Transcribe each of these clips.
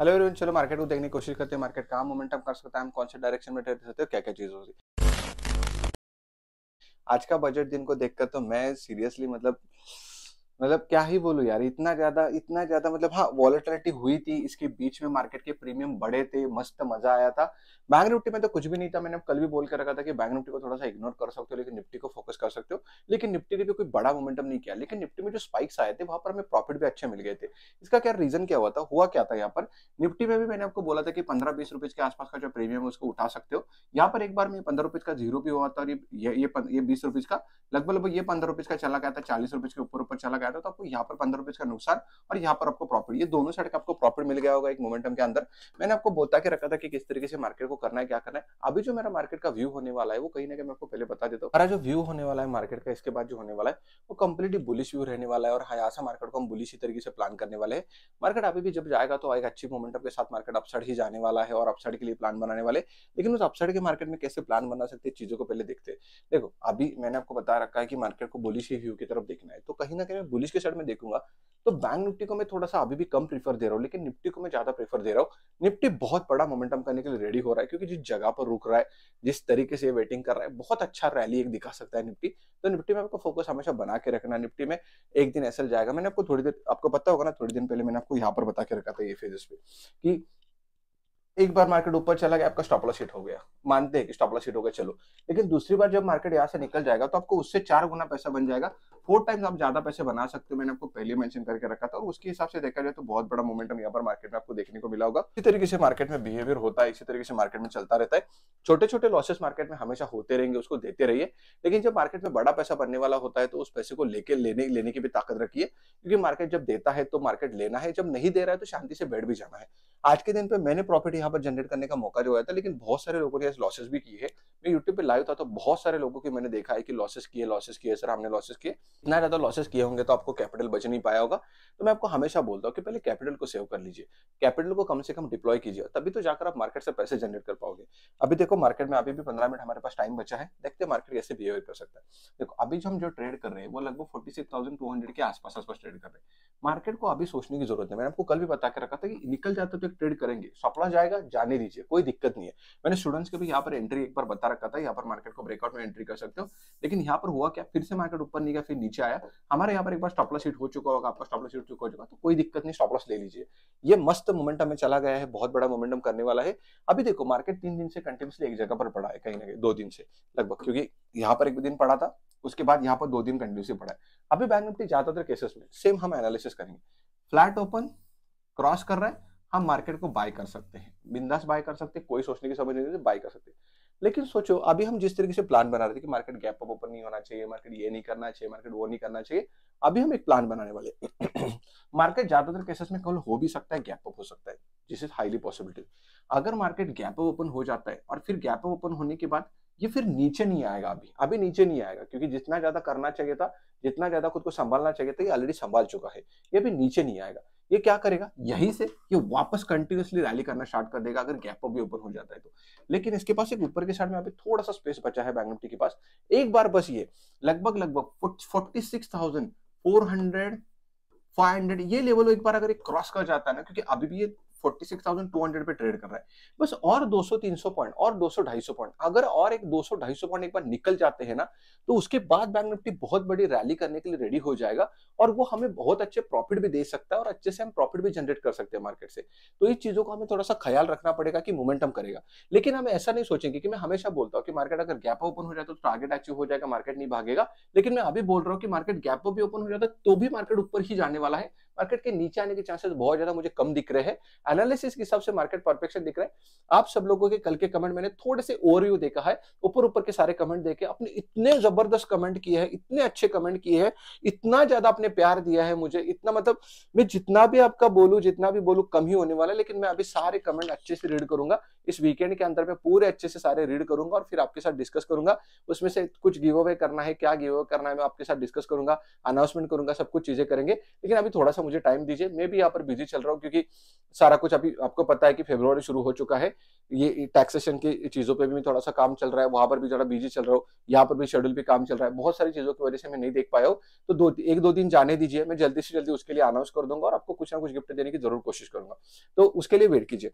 hello everyone चलो market को देखने की कोशिश करते हैं मार्केट कहाँ मोमेंटम कर सकता है हम कौन से डायरेक्शन में ट्रेड सकते हो क्या क्या चीज होगी आज का बजट दिन को देखकर तो मैं सीरियसली मतलब मतलब क्या ही बोलू यार इतना ज्यादा इतना ज्यादा मतलब हाँ वॉलेटिलिटी हुई थी इसके बीच में मार्केट के प्रीमियम बढ़े थे मस्त मजा आया था बैंक निफ्टी में तो कुछ भी नहीं था मैंने कल भी बोल कर रखा था कि बैंक निफ्टी को थोड़ा सा इग्नोर कर सकते हो लेकिन निफ्टी को फोकस कर सकते हो लेकिन निफ्टी ने भी कोई बड़ा मोमेंटम नहीं किया लेकिन निफ्टी में जो स्पाइक्स आए थे वहां पर हमें प्रॉफिट भी अच्छे मिल गए थे इसका क्या रीजन क्या हुआ था हुआ क्या था यहाँ पर निफ्टी में भी मैंने आपको बोला था कि पंद्रह बीस रुपीज के आसपास का जो प्रीमियम है उसको उठा सकते हो यहाँ पर एक बार में पंद्रह रुपीज का जीरो भी हुआ था और ये ये बीस रुपीज का लगभग लगभग ये पंद्रह रुपीज का चला गया था चालीस रुपए के ऊपर ऊपर चला गया लगाया था तो आपको यहाँ पर पंद्रह रुपए का नुकसान और यहाँ पर आपको प्रॉफिट ये दोनों साइड का आपको प्रॉफिट मिल गया होगा एक मोमेंटम के अंदर मैंने आपको बोलता के रखा था कि किस तरीके से मार्केट को करना है क्या करना है अभी जो मेरा मार्केट का व्यू होने वाला है वो कहीं ना कहीं मैं आपको पहले बता देता हूँ हमारा जो व्यू होने वाला है मार्केट का इसके बाद जो होने वाला है वो कंप्लीटली बुलिश व्यू रहने वाला है और हयासा हाँ, मार्केट को हम बुलिश तरीके से प्लान करने वाले हैं मार्केट अभी भी जब जाएगा तो एक अच्छी मोमेंटम के साथ मार्केट अपसाइड ही जाने वाला है और अपसाइड के लिए प्लान बनाने वाले लेकिन उस अपसाइड के मार्केट में कैसे प्लान बना सकते हैं चीजों को पहले देखते हैं देखो अभी मैंने आपको बता रखा है कि मार्केट को बुलिश व्यू की तरफ देखना है तो कहीं ना कहीं बुलिश के साइड में देखूंगा तो बैंक निफ्टी को मैं थोड़ा सा अभी भी कम प्रीफर दे रहा हूँ लेकिन निफ्टी को मैं ज्यादा प्रीफर दे रहा हूँ निफ्टी बहुत बड़ा मोमेंटम करने के लिए रेडी हो रहा है क्योंकि जिस जगह पर रुक रहा है जिस तरीके से वेटिंग कर रहा है बहुत अच्छा रैली एक दिखा सकता है निफ्टी तो निफ्टी में आपको फोकस हमेशा बना के रखना निफ्टी में एक दिन ऐसा जाएगा मैंने आपको थोड़ी देर आपको पता होगा ना थोड़ी दिन पहले मैंने आपको यहाँ पर बता के रखा था ये फेजेस पे कि एक बार मार्केट ऊपर चला गया आपका स्टॉप लॉस हिट हो गया मानते हैं कि स्टॉप लॉस हिट हो गया चलो लेकिन दूसरी बार जब मार्केट यहाँ से निकल जाएगा तो आपको उससे चार गुना पैसा बन जाएगा फोर टाइम्स आप ज्यादा पैसे बना सकते हो मैंने आपको पहले मेंशन करके रखा था और उसके हिसाब से देखा जाए तो बहुत बड़ा मोमेंटम यहाँ पर मार्केट में आपको देखने को मिला होगा इसी तरीके से मार्केट में बिहेवियर होता है इसी तरीके से मार्केट में चलता रहता है छोटे छोटे लॉसेस मार्केट में हमेशा होते रहेंगे उसको देते रहिए लेकिन जब मार्केट में बड़ा पैसा बनने वाला होता है तो उस पैसे को लेके लेने लेने की भी ताकत रखिए क्योंकि मार्केट जब देता है तो मार्केट लेना है जब नहीं दे रहा है तो शांति से बैठ भी जाना है आज के दिन पे मैंने प्रॉफिट यहाँ पर जनरेट करने का मौका जो है था लेकिन बहुत सारे लोगों ने लॉसेस भी किए हैं मैं यूट्यूब पे लाइव था तो बहुत सारे लोगों के मैंने देखा है कि लॉसेस किए लॉसेस किए सर हमने लॉसेस किए इतना ज्यादा लॉसेस किए होंगे तो आपको कैपिटल बच नहीं पाया होगा तो मैं आपको हमेशा बोलता हूँ कि पहले कैपिटल को सेव कर लीजिए कैपिटल को कम से कम डिप्लॉय कीजिए तभी तो जाकर आप मार्केट से पैसे जनरेट कर पाओगे अभी देखो मार्केट में अभी भी पंद्रह मिनट हमारे पास टाइम बचा है देखते हैं मार्केट कैसे बिहेवियर कर सकता है देखो अभी जो हम जो ट्रेड कर रहे हैं वो लगभग फोर्टी के आसपास आसपास ट्रेड कर रहे हैं मार्केट को अभी सोचने की जरूरत है मैंने आपको कल भी बता के रखा था कि निकल जाता तो एक ट्रेड करेंगे सपड़ा जाएगा जाने दीजिए कोई दिक्कत नहीं है मैंने स्टूडेंट्स के भी यहाँ पर एंट्री एक बार बता रखा था यहाँ पर मार्केट को ब्रेकआउट में एंट्री कर सकते हो लेकिन यहाँ पर हुआ क्या फिर से मार्केट ऊपर नहीं गया फिर नीचे आया हमारे यहाँ पर एक बार स्टॉपला सीट हो चुका होगा आपका स्टॉपला सीट चुका हो चुका तो कोई दिक्कत नहीं स्टॉपलस ले लीजिए ये मस्त मोमेंटम में चला गया है बहुत बड़ा मोमेंटम करने वाला है अभी देखो मार्केट तीन दिन से कंटिन्यूसली एक जगह पर पड़ा है कहीं ना कहीं दो दिन से लगभग क्योंकि यहाँ पर एक दिन पड़ा था उसके बाद यहाँ पर दो दिन कंटिन्यूसली बढ़ा है अभी बैंक निफ्टी ज्यादातर केसेस में सेम हम एनालिसिस करेंगे फ्लैट ओपन क्रॉस कर रहा है हम मार्केट को बाय कर सकते हैं बिंदास बाय कर सकते हैं कोई सोचने की समझ नहीं बाय कर सकते हैं लेकिन सोचो अभी हम जिस तरीके से प्लान बना रहे थे कि मार्केट गैप अप ओपन नहीं होना चाहिए मार्केट ये नहीं करना चाहिए मार्केट वो नहीं करना चाहिए अभी हम एक प्लान बनाने वाले मार्केट ज्यादातर केसेस में कल हो भी सकता है गैप अप हो सकता है दिस इज हाईली पॉसिबिलिटी अगर मार्केट गैप ऑफ ओपन हो जाता है और फिर गैप ऑफ ओपन होने के बाद ये फिर नीचे नहीं आएगा अभी अभी नीचे नहीं आएगा क्योंकि जितना ज्यादा करना चाहिए था जितना ज्यादा खुद को संभालना चाहिए था ये ऑलरेडी संभाल चुका है ये अभी नीचे नहीं आएगा ये क्या करेगा यही से ये वापस कंटिन्यूसली रैली करना स्टार्ट कर देगा अगर गैप भी ओपन हो जाता है तो लेकिन इसके पास एक ऊपर के साइड में अभी थोड़ा सा स्पेस बचा है बैंक निफ्टी के पास एक बार बस ये लगभग लगभग forty six thousand four hundred five hundred ये लेवल एक बार अगर क्रॉस कर जाता है ना क्योंकि अभी भी ये 46,200 पे ट्रेड कर रहा है बस और 200-300 पॉइंट और 200-250 पॉइंट अगर और एक 200-250 पॉइंट एक बार निकल जाते हैं ना तो उसके बाद बैंक निफ्टी बहुत बड़ी रैली करने के लिए रेडी हो जाएगा और वो हमें बहुत अच्छे प्रॉफिट भी दे सकता है और अच्छे से हम प्रॉफिट भी जनरेट कर सकते हैं मार्केट से तो इस चीजों को हमें थोड़ा सा ख्याल रखना पड़ेगा कि मोमेंटम करेगा लेकिन हम ऐसा नहीं सोचेंगे कि मैं हमेशा बोलता हूँ कि मार्केट अगर गैप ओपन हो जाए तो टारगेट अचीव हो जाएगा मार्केट नहीं भागेगा लेकिन मैं अभी बोल रहा हूँ कि मार्केट गैप भी ओपन हो जाता है तो भी मार्केट ऊपर ही जाने वाला है मार्केट के नीचे आने के चांसेस बहुत ज्यादा मुझे कम दिख रहे हैं एनालिसिस के हिसाब से मार्केट परफेक्शन दिख रहा है आप सब लोगों के कल के कमेंट मैंने थोड़े से ओवरव्यू देखा है ऊपर ऊपर के सारे कमेंट देखे अपने इतने जबरदस्त कमेंट किए हैं इतने अच्छे कमेंट किए हैं इतना ज्यादा आपने प्यार दिया है मुझे इतना मतलब मैं जितना भी आपका बोलू जितना भी बोलू कम ही होने वाला है लेकिन मैं अभी सारे कमेंट अच्छे से रीड करूंगा इस वीकेंड के अंदर मैं पूरे अच्छे से सारे रीड करूंगा और फिर आपके साथ डिस्कस करूंगा उसमें से कुछ गिव अवे करना है क्या गिव अवे करना है मैं आपके साथ डिस्कस करूंगा अनाउंसमेंट करूंगा सब कुछ चीजें करेंगे लेकिन अभी थोड़ा सा मुझे टाइम दीजिए मैं भी यहाँ पर बिजी चल रहा हूँ क्योंकि सारा कुछ अभी आपको पता है कि फेब्रुवरी शुरू हो चुका है ये टैक्सेशन की चीज़ों पे भी थोड़ा सा काम चल रहा है वहां पर भी थोड़ा बिजी चल रहा हो यहाँ पर भी शेड्यूल पे काम चल रहा है बहुत सारी चीज़ों की वजह से मैं नहीं देख पाया हूँ तो दो एक दो दिन जाने दीजिए मैं जल्दी से जल्दी उसके लिए अनाउंस कर दूंगा और आपको कुछ ना कुछ गिफ्ट देने की जरूर कोशिश करूंगा तो उसके लिए वेट कीजिए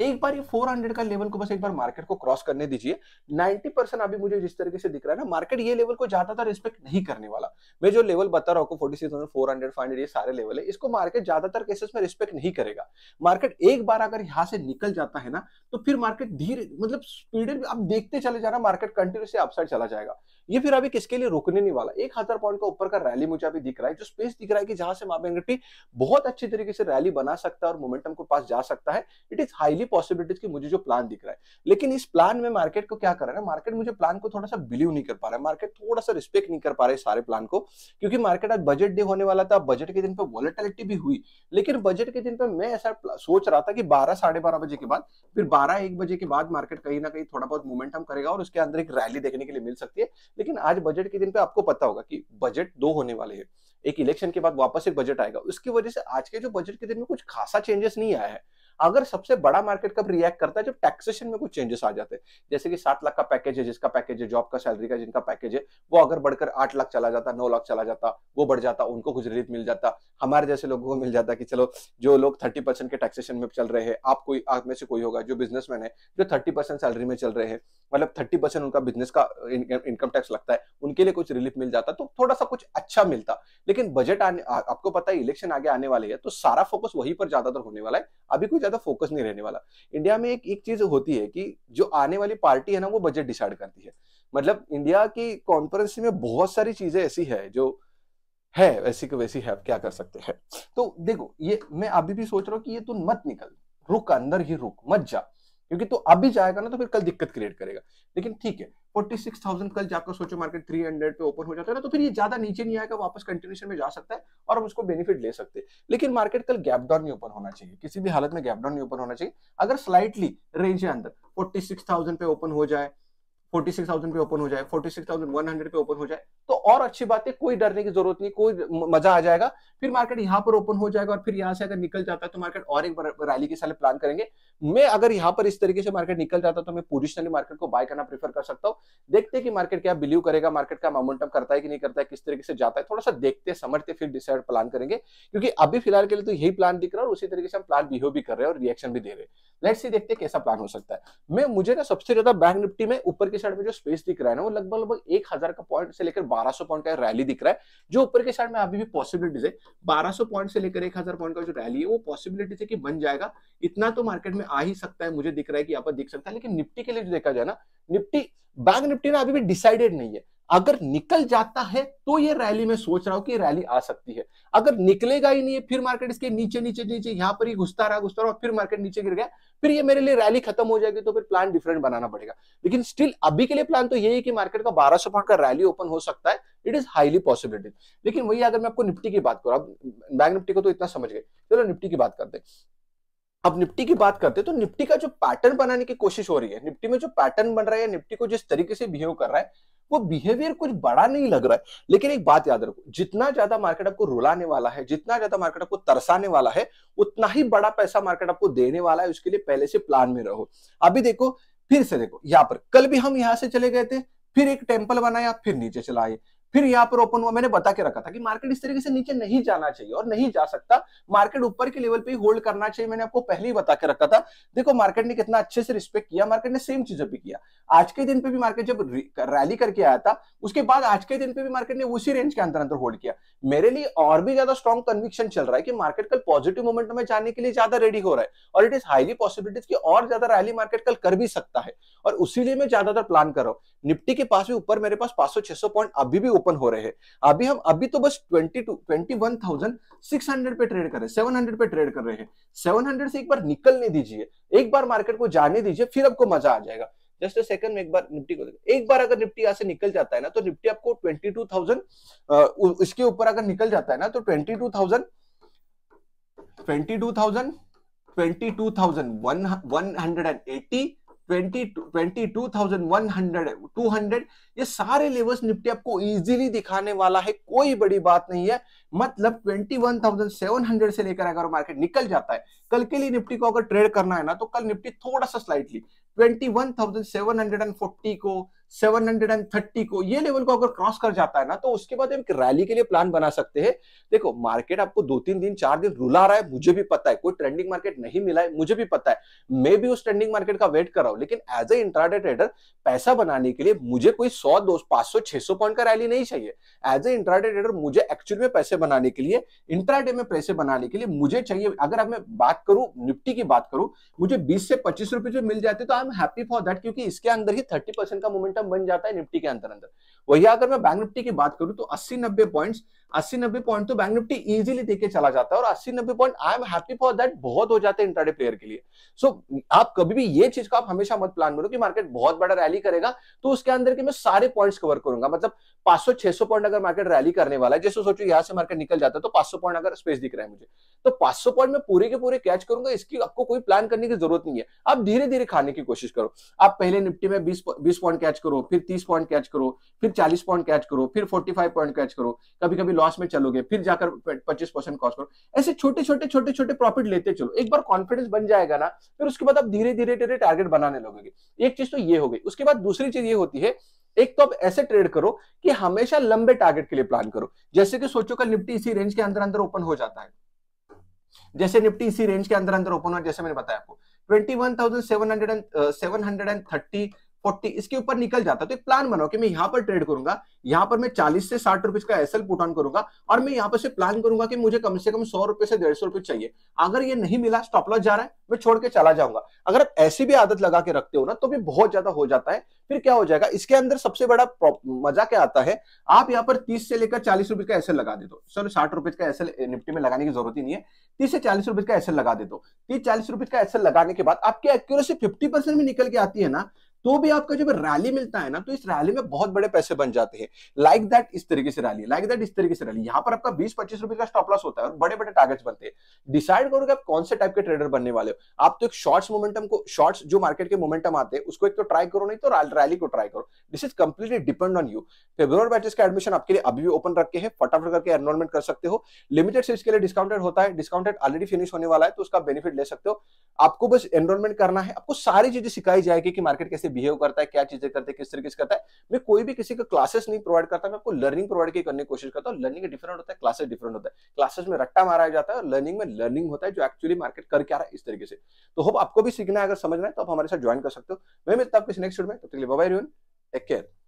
एक बार ये 400 का लेवल को बस एक बार मार्केट को क्रॉस करने दीजिए 90 परसेंट अभी मुझे जिस तरीके से दिख रहा है ना मार्केट ये लेवल को ज्यादातर तो रिस्पेक्ट नहीं करने वाला मैं जो लेवल बता रहा हूँ forty six four hundred five hundred ये सारे लेवल है इसको मार्केट ज्यादातर केसेस में रिस्पेक्ट नहीं करेगा मार्केट एक बार अगर यहाँ से निकल जाता है ना तो फिर मार्केट धीरे मतलब स्पीड आप देखते चले जाना मार्केट कंटिन्यूसली अपसाइड चला जाएगा ये फिर अभी किसके लिए रुकने नहीं वाला एक हजार पॉइंट का ऊपर का रैली मुझे अभी दिख रहा है जो स्पेस दिख रहा है कि जहां से मापे निफ्टी बहुत अच्छी तरीके से रैली बना सकता है और मोमेंटम को पास जा सकता है इट इज हाईली पॉसिबिलिटीज की मुझे जो प्लान दिख रहा है लेकिन इस प्लान में मार्केट को क्या कर रहा है मार्केट मुझे प्लान को थोड़ा सा बिलीव नहीं कर पा रहा है मार्केट थोड़ा सा रिस्पेक्ट नहीं कर पा रहा है सारे प्लान को क्योंकि मार्केट आज बजट डे होने वाला था बजट के दिन पर वॉलेटिलिटी भी हुई लेकिन बजट के दिन पर मैं ऐसा सोच रहा था कि बारह साढ़े बारह बजे के बाद फिर बारह एक बजे के बाद मार्केट कहीं ना कहीं थोड़ा बहुत मोमेंटम करेगा और उसके अंदर एक रैली देखने के लिए मिल सकती है लेकिन आज बजट के दिन पे आपको पता होगा कि बजट दो होने वाले हैं एक इलेक्शन के बाद वापस एक बजट आएगा उसकी वजह से आज के जो बजट के दिन में कुछ खासा चेंजेस नहीं आया है अगर सबसे बड़ा मार्केट कब रिएक्ट करता है जब टैक्सेशन में कुछ चेंजेस आ जाते हैं जैसे कि सात लाख का पैकेज है जिसका पैकेज है जॉब का सैलरी का जिनका पैकेज है वो अगर बढ़कर आठ लाख चला जाता नौ लाख चला जाता वो बढ़ जाता उनको कुछ रिलीफ मिल जाता हमारे जैसे लोगों को मिल जाता कि चलो जो लोग थर्टी के टैक्सेशन में चल रहे हैं आप कोई आप में से कोई होगा जो बिजनेस है जो थर्टी सैलरी में चल रहे हैं मतलब थर्टी उनका बिजनेस का इनकम टैक्स लगता है उनके लिए कुछ रिलीफ मिल जाता तो थोड़ा सा कुछ अच्छा मिलता लेकिन बजट आने आपको पता है इलेक्शन आगे आने वाले है तो सारा फोकस वहीं पर ज्यादातर होने वाला है अभी कुछ ज्यादा फोकस नहीं रहने वाला इंडिया में एक एक चीज होती है कि जो आने वाली पार्टी है ना वो बजट डिसाइड करती है मतलब इंडिया की कॉन्फ्रेंस में बहुत सारी चीजें ऐसी है जो है वैसी के वैसी है क्या कर सकते हैं तो देखो ये मैं अभी भी सोच रहा हूँ कि ये तू मत निकल रुक अंदर ही रुक मत जा क्योंकि तो अभी जाएगा ना तो फिर कल दिक्कत क्रिएट करेगा लेकिन ठीक है फोर्टी सिक्स थाउजेंड कल जाकर सोचो मार्केट थ्री हंड्रेड पे ओपन हो जाता है ना तो फिर ये ज्यादा नीचे नहीं आएगा वापस कंटिन्यूशन में जा सकता है और हम उसको बेनिफिट ले सकते हैं लेकिन मार्केट कल गैप डाउन नहीं ओपन होना चाहिए किसी भी हालत में गैप डाउन नहीं ओपन होना चाहिए अगर स्लाइटली रेंज के अंदर फोर्टी सिक्स थाउजेंड पे ओपन हो जाए फोर्टी सिक्स थाउजेंड पे ओपन हो जाए forty six thousand one hundred पे ओपन हो जाए तो और अच्छी बात है कोई डरने की जरूरत नहीं कोई मजा आ जाएगा फिर मार्केट यहाँ पर ओपन हो जाएगा और फिर यहाँ से अगर निकल जाता है तो मार्केट और एक रैली के साले प्लान करेंगे मैं अगर यहाँ पर इस तरीके से मार्केट निकल जाता तो मैं पोजिशनली मार्केट को बाय करना प्रीफर कर सकता हूँ देखते कि मार्केट क्या बिलीव करेगा मार्केट का मोमेंटम करता है कि नहीं करता है किस तरीके से जाता है थोड़ा सा देखते समझते फिर डिसाइड प्लान करेंगे क्योंकि अभी फिलहाल के लिए तो यही प्लान दिख रहा है उसी तरीके से हम प्लान बिहेव भी कर रहे हैं और रिएक्शन भी दे रहे हैं लेट देखते कैसा प्लान हो सकता है मैं मुझे ना सबसे ज्यादा बैंक निफ्टी में ऊपर की साइड में जो स्पेस दिख रहा है ना वो लगभग लगभग एक हजार का पॉइंट से लेकर बारह सौ पॉइंट का रैली दिख रहा है जो ऊपर की साइड में अभी भी पॉसिबिलिटीज है बारह सौ पॉइंट से लेकर एक हजार पॉइंट का जो रैली है वो पॉसिबिलिटीज है कि बन जाएगा इतना तो मार्केट में आ ही सकता है मुझे दिख रहा है कि यहाँ पर दिख सकता है लेकिन निफ्टी के लिए जो देखा जाए ना निफ्टी बैंक निफ्टी ना अभी भी डिसाइडेड नहीं है अगर निकल जाता है तो ये रैली में सोच रहा हूं कि रैली आ सकती है अगर निकलेगा ही नहीं है फिर मार्केट इसके नीचे नीचे नीचे यहां पर ही घुसता रहा घुसता रहा फिर मार्केट नीचे गिर गया फिर ये मेरे लिए रैली खत्म हो जाएगी तो फिर प्लान डिफरेंट बनाना पड़ेगा लेकिन स्टिल अभी के लिए प्लान तो यही है कि मार्केट का बारह पॉइंट का रैली ओपन हो सकता है इट इज हाईली पॉसिबिलिटी लेकिन वही अगर मैं आपको निफ्टी की बात करूं अब बैंक निफ्टी को तो इतना समझ गए चलो निफ्टी की बात करते हैं अब निफ्टी की बात करते हैं तो निफ्टी का जो पैटर्न बनाने की कोशिश हो रही है निफ्टी में जो पैटर्न बन रहा है निफ्टी को जिस तरीके से बिहेव कर रहा है वो बिहेवियर कुछ बड़ा नहीं लग रहा है लेकिन एक बात याद रखो जितना ज्यादा मार्केट आपको रुलाने वाला है जितना ज्यादा मार्केट आपको तरसाने वाला है उतना ही बड़ा पैसा मार्केट आपको देने वाला है उसके लिए पहले से प्लान में रहो अभी देखो फिर से देखो यहाँ पर कल भी हम यहां से चले गए थे फिर एक टेम्पल बनाया फिर नीचे चला आए फिर यहाँ पर ओपन हुआ मैंने बता के रखा था कि मार्केट इस तरीके से नीचे नहीं जाना चाहिए और नहीं जा सकता मार्केट ऊपर के लेवल पे होल्ड करना चाहिए मैंने आपको पहले ही बता के रखा था देखो मार्केट ने कितना अच्छे से रिस्पेक्ट किया मार्केट ने सेम चीजें भी किया आज के दिन पे भी मार्केट जब रैली करके आया था उसके बाद आज के दिन पे भी मार्केट ने उसी रेंज के अंदर अंदर होल्ड किया मेरे लिए और भी ज्यादा स्ट्रॉन्ग कन्विक्शन चल रहा है कि मार्केट कल पॉजिटिव मोमेंट में जाने के लिए ज्यादा रेडी हो रहा है और इट इज हाईली पॉसिबिलिटीज की और ज्यादा रैली मार्केट कल कर भी सकता है और उसी मैं ज्यादातर प्लान कर रहा हूँ निफ्टी के पास भी ऊपर मेरे पास पांच सौ छह सौ पॉइंट अभी भी ओपन हो रहे हैं अभी हम अभी तो बस twenty two twenty one thousand six hundred पे ट्रेड कर रहे हैं सेवन हंड्रेड पे ट्रेड कर रहे हैं सेवन हंड्रेड से एक बार निकलने दीजिए एक बार मार्केट को जाने दीजिए फिर आपको मजा आ जाएगा जस्ट अ सेकंड में एक बार निफ्टी को एक बार अगर निफ्टी यहाँ से निकल जाता है ना तो निफ्टी आपको ट्वेंटी टू थाउजेंड इसके ऊपर अगर निकल जाता है ना तो twenty two thousand twenty two thousand twenty two thousand one one hundred and eighty twenty twenty ये सारे लेवल्स निफ्टी आपको इजीली दिखाने वाला है कोई बड़ी बात नहीं है मतलब 21,700 से लेकर अगर मार्केट निकल जाता है कल के लिए निफ्टी को अगर ट्रेड करना है ना तो कल निफ्टी थोड़ा सा स्लाइटली ट्वेंटी को 730 को ये लेवल को अगर क्रॉस कर जाता है ना तो उसके बाद एक रैली के लिए प्लान बना सकते हैं देखो मार्केट आपको दो तीन दिन चार दिन रुला रहा है मुझे भी पता है कोई ट्रेंडिंग मार्केट नहीं मिला है मुझे भी पता है मैं भी उस ट्रेंडिंग मार्केट का वेट कर रहा हूं लेकिन एज ए इंट्राडे ट्रेडर पैसा बनाने के लिए मुझे कोई सौ दो पांच सौ छह सौ पॉइंट का रैली नहीं चाहिए एज ए इंट्राडे ट्रेडर मुझे एक्चुअल में पैसे बनाने के लिए इंट्राडे में पैसे बनाने के लिए मुझे चाहिए अगर अब मैं बात करूं निफ्टी की बात करूं मुझे बीस से पच्चीस रुपए मिल जाते तो I am happy for that क्योंकि इसके अंदर ही थर्टी का मोमेंटम आइटम बन जाता है निफ्टी के अंदर अंदर वही अगर मैं बैंक निफ्टी की बात करूं तो अस्सी नब्बे पॉइंट्स अस्सी नब्बे पॉइंट तो बैंक निफ्टी इजिली देके चला जाता है और अस्सी नब्बे point I am happy for that बहुत हो जाते हैं इंटरडे प्लेयर के लिए सो so, आप कभी भी ये चीज का आप हमेशा मत प्लान करो कि मार्केट बहुत बड़ा रैली करेगा तो उसके अंदर के मैं सारे पॉइंट्स कवर करूंगा मतलब पांच सौ छह सौ पॉइंट अगर मार्केट रैली करने वाला है जैसे सोचो यहां से मार्केट निकल जाता है तो पांच सौ पॉइंट अगर स्पेस दिख रहा है मुझे तो पांच सौ पॉइंट में पूरे के पूरे कैच करूंगा इसकी आपको कोई प्लान करने की जरूरत नहीं है आप धीरे धीरे खाने की कोशिश करो आप पहले निफ्टी में बीस बीस पॉइंट कैच करो फिर तीस पॉइंट कैच करो फिर चालीस पॉइंट कैच करो फिर फोर्टी पॉइंट कैच करो कभी कभी लॉस में चलोगे फिर जाकर पच्चीस परसेंट कॉस्ट करो ऐसे छोटे छोटे छोटे छोटे प्रॉफिट लेते चलो एक बार कॉन्फिडेंस बन जाएगा ना फिर उसके बाद आप धीरे धीरे धीरे टारगेट बनाने लगोगे एक चीज तो ये हो गई उसके बाद दूसरी चीज ये होती है एक तो आप ऐसे ट्रेड करो कि हमेशा लंबे टारगेट के लिए प्लान करो जैसे कि सोचो कल निफ्टी इसी रेंज के अंदर अंदर ओपन हो जाता है जैसे निफ्टी इसी रेंज के अंदर अंदर ओपन हुआ जैसे मैंने बताया आपको twenty one thousand seven hundred and seven hundred and thirty forty इसके ऊपर निकल जाता तो एक प्लान बनाओ कि मैं यहाँ पर ट्रेड करूंगा यहाँ पर मैं चालीस से साठ रुपए का एसएल पुट ऑन करूंगा और मैं यहाँ पर से प्लान करूंगा कि मुझे कम से कम सौ रुपए से डेढ़ सौ रुपए चाहिए अगर ये नहीं मिला स्टॉप लॉस जा रहा है मैं छोड़ के चला जाऊंगा अगर आप ऐसी भी आदत लगा के रखते हो ना तो भी बहुत ज्यादा हो जाता है फिर क्या हो जाएगा इसके अंदर सबसे बड़ा मजा क्या आता है आप यहाँ पर तीस से लेकर चालीस रुपए का एसएल लगा दे दो सर साठ रुपए का एसएल निफ्टी में लगाने की जरूरत ही नहीं है तीस से चालीस रुपए का एसएल लगा दे दो तीस चालीस रुपए का एसएल लगाने के बाद आपकी एक्यूरेसी फिफ्टी परसेंट भी निकल के आती है ना तो भी आपका जब रैली मिलता है ना तो इस रैली में बहुत बड़े पैसे बन जाते हैं लाइक दैट इस तरीके से रैली लाइक दैट इस तरीके से रैली यहां पर आपका बीस पच्चीस रुपए का स्टॉप लॉस होता है और बड़े बड़े टारगेट्स बनते हैं डिसाइड करो कि आप कौन से टाइप के ट्रेडर बनने वाले हो आप तो एक शॉर्ट्स मोमेंटम को शॉर्ट्स जो मार्केट के मोमेंटम आते हैं उसको एक तो ट्राई करो नहीं तो रैली को ट्राई करो this is completely depend on you February batches का एडमिशन आपके लिए अभी भी ओपन रखे हैं फटाफट करके एनरोलमेंट कर सकते हो लिमिटेड सीट्स के लिए डिस्काउंटेड होता है डिस्काउंटेड ऑलरेडी फिनिश होने वाला है तो उसका बेनिफिट ले सकते हो आपको बस एनरोलमेंट करना है आपको सारी चीजें सिखाई जाएगी कि मार्केट कैसे बिहेव करता है क्या चीजें करता है किस तरीके से करता है मैं कोई भी किसी का क्लासेस नहीं प्रोवाइड करता मैं आपको लर्निंग प्रोवाइड करने की कोशिश करता हूँ लर्निंग डिफरेंट होता है क्लासेस डिफरेंट होता है क्लासेस में रट्टा मारा जाता है लर्निंग में लर्निंग होता है जो एक्चुअली मार्केट करके आ रहा है इस तरीके से तो होप आपको भी सीखना है अगर समझना है तो आप हमारे साथ ज्वाइन कर सकते हो मैं मिलता हूँ नेक्स्ट में टेक केयर